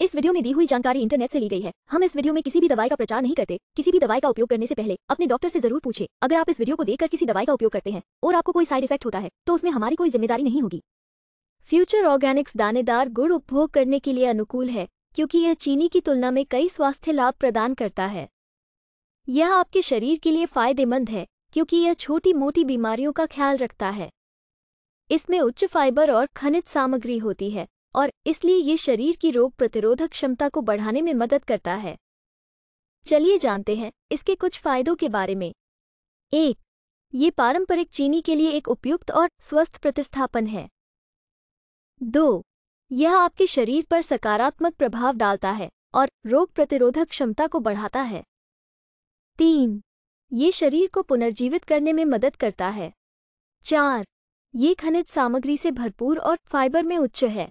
इस वीडियो में दी हुई जानकारी इंटरनेट से ली गई है हम इस वीडियो में किसी भी दवाई का प्रचार नहीं करते किसी भी दवाई का उपयोग करने से पहले अपने डॉक्टर से जरूर पूछे अगर आप इस वीडियो को देखकर किसी दवाई का उपयोग करते हैं और आपको कोई साइड इफेक्ट होता है तो उसमें हमारी कोई जिम्मेदारी नहीं होगी फ्यूचर ऑर्गेनिक्स दानेदार गुड़ उपभोग करने के लिए अनुकूल है क्योंकि यह चीनी की तुलना में कई स्वास्थ्य लाभ प्रदान करता है यह आपके शरीर के लिए फायदेमंद है क्योंकि यह छोटी मोटी बीमारियों का ख्याल रखता है इसमें उच्च फाइबर और खनिज सामग्री होती है और इसलिए ये शरीर की रोग प्रतिरोधक क्षमता को बढ़ाने में मदद करता है चलिए जानते हैं इसके कुछ फायदों के बारे में एक ये पारंपरिक चीनी के लिए एक उपयुक्त और स्वस्थ प्रतिस्थापन है दो यह आपके शरीर पर सकारात्मक प्रभाव डालता है और रोग प्रतिरोधक क्षमता को बढ़ाता है तीन ये शरीर को पुनर्जीवित करने में मदद करता है चार ये खनिज सामग्री से भरपूर और फाइबर में उच्च है